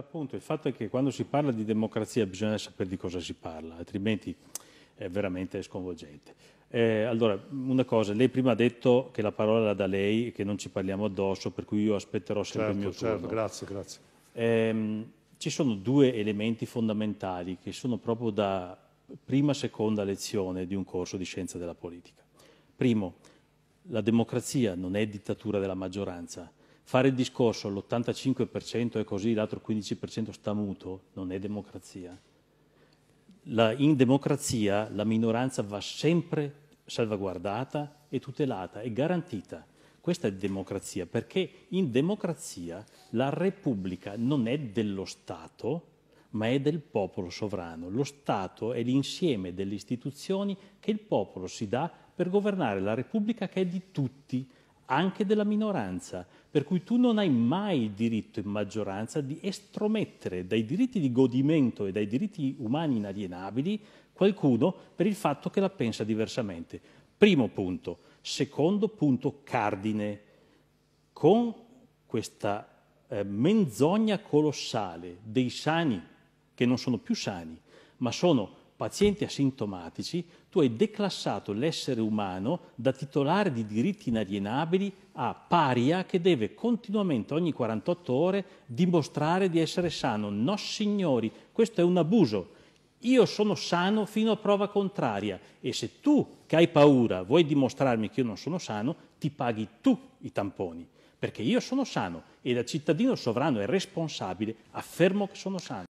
l'appunto, il fatto è che quando si parla di democrazia bisogna sapere di cosa si parla, altrimenti è veramente sconvolgente. Eh, allora, una cosa, lei prima ha detto che la parola era da lei, e che non ci parliamo addosso, per cui io aspetterò sempre certo, il mio certo, certo grazie, grazie. Eh, ci sono due elementi fondamentali che sono proprio da prima e seconda lezione di un corso di scienza della politica. Primo, la democrazia non è dittatura della maggioranza, fare il discorso l'85% è così, l'altro 15% sta muto, non è democrazia. La, in democrazia la minoranza va sempre salvaguardata e tutelata e garantita. Questa è democrazia, perché in democrazia la Repubblica non è dello Stato, ma è del popolo sovrano. Lo Stato è l'insieme delle istituzioni che il popolo si dà per governare la Repubblica che è di tutti, anche della minoranza, per cui tu non hai mai il diritto in maggioranza di estromettere dai diritti di godimento e dai diritti umani inalienabili qualcuno per il fatto che la pensa diversamente. Primo punto. Secondo punto cardine. Con questa eh, menzogna colossale dei sani, che non sono più sani, ma sono pazienti asintomatici, tu hai declassato l'essere umano da titolare di diritti inalienabili a paria che deve continuamente ogni 48 ore dimostrare di essere sano. No signori, questo è un abuso. Io sono sano fino a prova contraria e se tu che hai paura vuoi dimostrarmi che io non sono sano, ti paghi tu i tamponi, perché io sono sano e da cittadino sovrano e responsabile affermo che sono sano.